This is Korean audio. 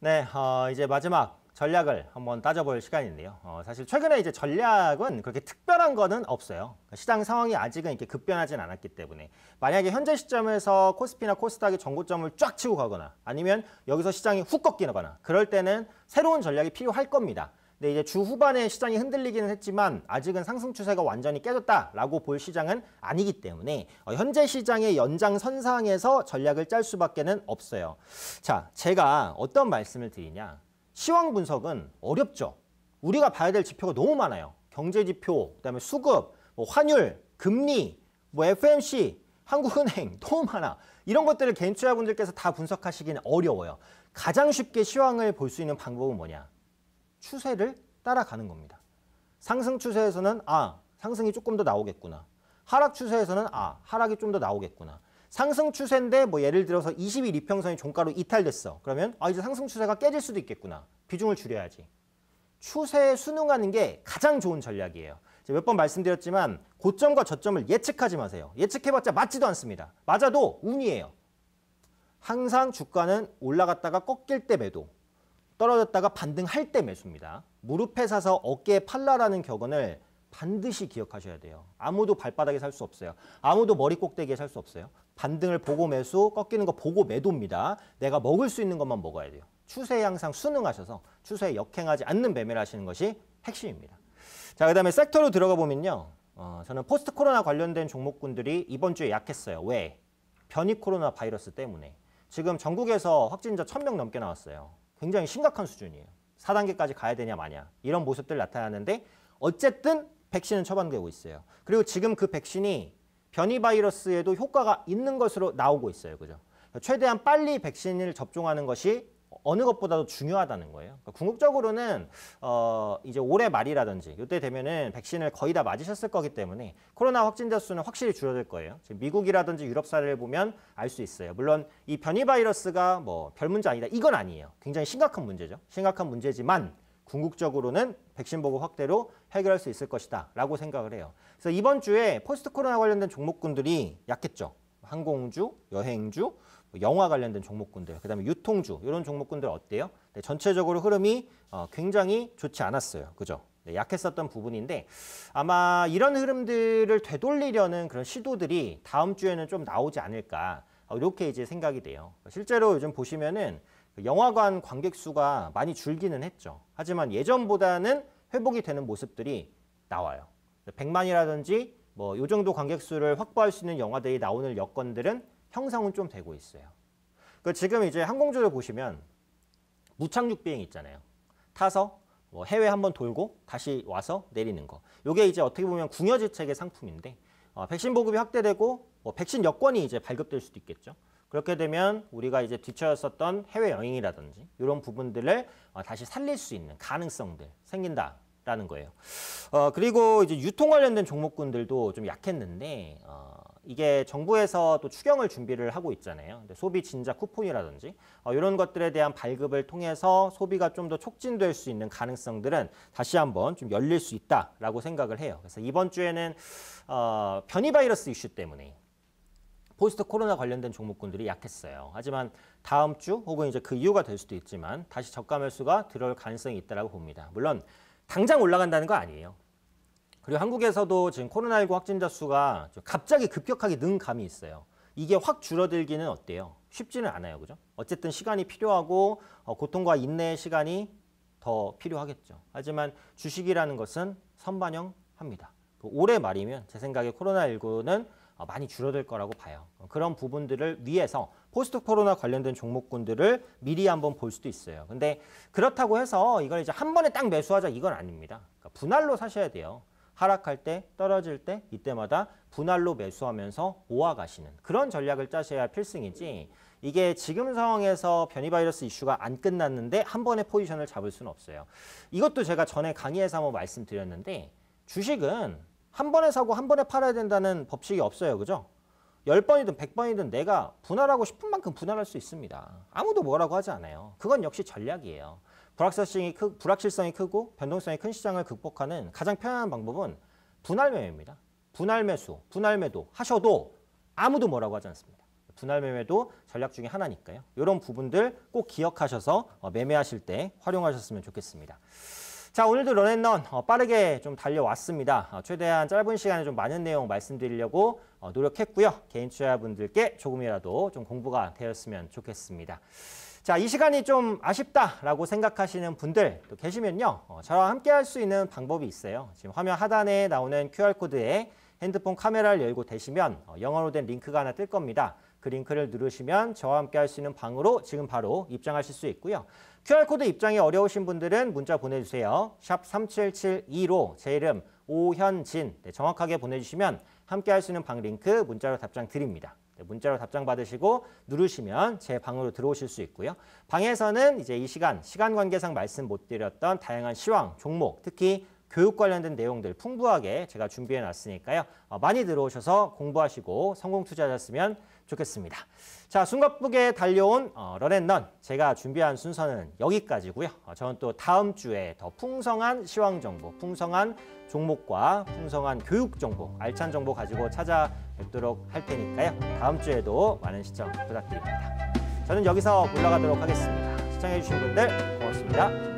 네, 어, 이제 마지막 전략을 한번 따져볼 시간인데요. 어, 사실 최근에 이제 전략은 그렇게 특별한 거는 없어요. 그러니까 시장 상황이 아직은 이렇게 급변하진 않았기 때문에 만약에 현재 시점에서 코스피나 코스닥이 정고점을 쫙 치고 가거나 아니면 여기서 시장이 훅 꺾이거나 그럴 때는 새로운 전략이 필요할 겁니다. 네, 이제 주 후반에 시장이 흔들리기는 했지만 아직은 상승 추세가 완전히 깨졌다라고 볼 시장은 아니기 때문에 어, 현재 시장의 연장선상에서 전략을 짤 수밖에는 없어요. 자, 제가 어떤 말씀을 드리냐. 시황 분석은 어렵죠. 우리가 봐야 될 지표가 너무 많아요. 경제지표, 그다음에 수급, 뭐 환율, 금리, 뭐 FMC, 한국은행 너무 많아. 이런 것들을 개인 투자분들께서 다 분석하시기는 어려워요. 가장 쉽게 시황을 볼 수 있는 방법은 뭐냐? 추세를 따라가는 겁니다. 상승 추세에서는 아 상승이 조금 더 나오겠구나. 하락 추세에서는 아 하락이 좀 더 나오겠구나. 상승 추세인데 뭐 예를 들어서 20일 이평선이 종가로 이탈됐어. 그러면 아 이제 상승 추세가 깨질 수도 있겠구나. 비중을 줄여야지. 추세에 순응하는 게 가장 좋은 전략이에요. 몇 번 말씀드렸지만 고점과 저점을 예측하지 마세요. 예측해봤자 맞지도 않습니다. 맞아도 운이에요. 항상 주가는 올라갔다가 꺾일 때 매도, 떨어졌다가 반등할 때 매수입니다. 무릎에 사서 어깨에 팔라라는 격언을 반드시 기억하셔야 돼요. 아무도 발바닥에 살 수 없어요. 아무도 머리 꼭대기에 살 수 없어요. 반등을 보고 매수, 꺾이는 거 보고 매도입니다. 내가 먹을 수 있는 것만 먹어야 돼요. 추세에 항상 순응하셔서 추세에 역행하지 않는 매매를 하시는 것이 핵심입니다. 자, 그 다음에 섹터로 들어가 보면요. 어, 저는 포스트 코로나 관련된 종목군들이 이번 주에 약했어요. 왜? 변이 코로나 바이러스 때문에. 지금 전국에서 확진자 1 0 0 0명 넘게 나왔어요. 굉장히 심각한 수준이에요. 4단계까지 가야 되냐 마냐 이런 모습들 나타나는데 어쨌든 백신은 처방되고 있어요. 그리고 지금 그 백신이 변이 바이러스에도 효과가 있는 것으로 나오고 있어요. 그죠? 그러니까 최대한 빨리 백신을 접종하는 것이 어느 것보다도 중요하다는 거예요. 그러니까 궁극적으로는 어 이제 올해 말이라든지 이때 되면은 백신을 거의 다 맞으셨을 거기 때문에 코로나 확진자 수는 확실히 줄어들 거예요. 지금 미국이라든지 유럽 사례를 보면 알 수 있어요. 물론 이 변이 바이러스가 뭐 별 문제 아니다 이건 아니에요. 굉장히 심각한 문제죠. 심각한 문제지만 궁극적으로는 백신 보급 확대로 해결할 수 있을 것이다 라고 생각을 해요. 그래서 이번 주에 포스트 코로나 관련된 종목군들이 약했죠. 항공주, 여행주, 영화 관련된 종목군들, 그다음에 유통주 이런 종목군들 어때요? 네, 전체적으로 흐름이 어, 굉장히 좋지 않았어요. 그죠? 네, 약했었던 부분인데 아마 이런 흐름들을 되돌리려는 그런 시도들이 다음 주에는 좀 나오지 않을까 어, 이렇게 이제 생각이 돼요. 실제로 요즘 보시면은 그 영화관 관객 수가 많이 줄기는 했죠. 하지만 예전보다는 회복이 되는 모습들이 나와요. 100만이라든지 뭐 요 정도 관객 수를 확보할 수 있는 영화들이 나오는 여건들은 형성은 좀 되고 있어요. 그 지금 이제 항공주를 보시면 무착륙 비행 있잖아요. 타서 뭐 해외 한번 돌고 다시 와서 내리는 거. 이게 이제 어떻게 보면 궁여지책의 상품인데 어, 백신 보급이 확대되고 뭐 백신 여권이 이제 발급될 수도 있겠죠. 그렇게 되면 우리가 이제 뒤처였었던 해외 여행이라든지 이런 부분들을 어, 다시 살릴 수 있는 가능성들 생긴다라는 거예요. 어, 그리고 이제 유통 관련된 종목군들도 좀 약했는데 어, 이게 정부에서 또 추경을 준비를 하고 있잖아요. 소비 진작 쿠폰이라든지 어, 이런 것들에 대한 발급을 통해서 소비가 좀 더 촉진될 수 있는 가능성들은 다시 한번 좀 열릴 수 있다라고 생각을 해요. 그래서 이번 주에는 어, 변이 바이러스 이슈 때문에 포스트 코로나 관련된 종목군들이 약했어요. 하지만 다음 주 혹은 이제 그 이유가 될 수도 있지만 다시 저가 매수가 들어올 가능성이 있다라고 봅니다. 물론 당장 올라간다는 거 아니에요. 그리고 한국에서도 지금 코로나19 확진자 수가 갑자기 급격하게 는 감이 있어요. 이게 확 줄어들기는 어때요? 쉽지는 않아요. 그죠? 어쨌든 시간이 필요하고 어, 고통과 인내의 시간이 더 필요하겠죠. 하지만 주식이라는 것은 선반영합니다. 그 올해 말이면 제 생각에 코로나19는 어, 많이 줄어들 거라고 봐요. 어, 그런 부분들을 위해서 포스트 코로나 관련된 종목군들을 미리 한번 볼 수도 있어요. 근데 그렇다고 해서 이걸 이제 한 번에 딱 매수하자 이건 아닙니다. 그러니까 분할로 사셔야 돼요. 하락할 때, 떨어질 때 이때마다 분할로 매수하면서 모아가시는 그런 전략을 짜셔야 필승이지 이게 지금 상황에서 변이 바이러스 이슈가 안 끝났는데 한 번에 포지션을 잡을 수는 없어요. 이것도 제가 전에 강의에서 한번 말씀드렸는데 주식은 한 번에 사고 한 번에 팔아야 된다는 법칙이 없어요. 그죠? 10번이든 100번이든 내가 분할하고 싶은 만큼 분할할 수 있습니다. 아무도 뭐라고 하지 않아요. 그건 역시 전략이에요. 불확실성이, 크, 불확실성이 크고 변동성이 큰 시장을 극복하는 가장 편안한 방법은 분할 매매입니다. 분할 매수, 분할 매도 하셔도 아무도 뭐라고 하지 않습니다. 분할 매매도 전략 중에 하나니까요. 이런 부분들 꼭 기억하셔서 어, 매매하실 때 활용하셨으면 좋겠습니다. 자 오늘도 런앤런 어, 빠르게 좀 달려왔습니다. 어, 최대한 짧은 시간에 좀 많은 내용 말씀드리려고 노력했고요. 개인 투자분들께 조금이라도 좀 공부가 되었으면 좋겠습니다. 자, 이 시간이 좀 아쉽다라고 생각하시는 분들 또 계시면요. 어, 저와 함께 할 수 있는 방법이 있어요. 지금 화면 하단에 나오는 QR코드에 핸드폰 카메라를 열고 대시면 어, 영어로 된 링크가 하나 뜰 겁니다. 그 링크를 누르시면 저와 함께 할 수 있는 방으로 지금 바로 입장하실 수 있고요. QR코드 입장이 어려우신 분들은 문자 보내주세요. 샵 3772로 제 이름 오현진 네, 정확하게 보내주시면 함께 할 수 있는 방 링크 문자로 답장 드립니다. 네, 문자로 답장 받으시고 누르시면 제 방으로 들어오실 수 있고요. 방에서는 이제 이 시간, 시간 관계상 말씀 못 드렸던 다양한 시황, 종목, 특히 교육 관련된 내용들 풍부하게 제가 준비해 놨으니까요. 어, 많이 들어오셔서 공부하시고 성공 투자하셨으면 좋겠습니다. 자, 숨가쁘게 달려온 어, 런앤런 제가 준비한 순서는 여기까지고요. 어, 저는 또 다음 주에 더 풍성한 시황 정보, 풍성한 종목과 풍성한 교육 정보, 알찬 정보 가지고 찾아뵙도록 할 테니까요. 다음 주에도 많은 시청 부탁드립니다. 저는 여기서 올라가도록 하겠습니다. 시청해주신 분들 고맙습니다.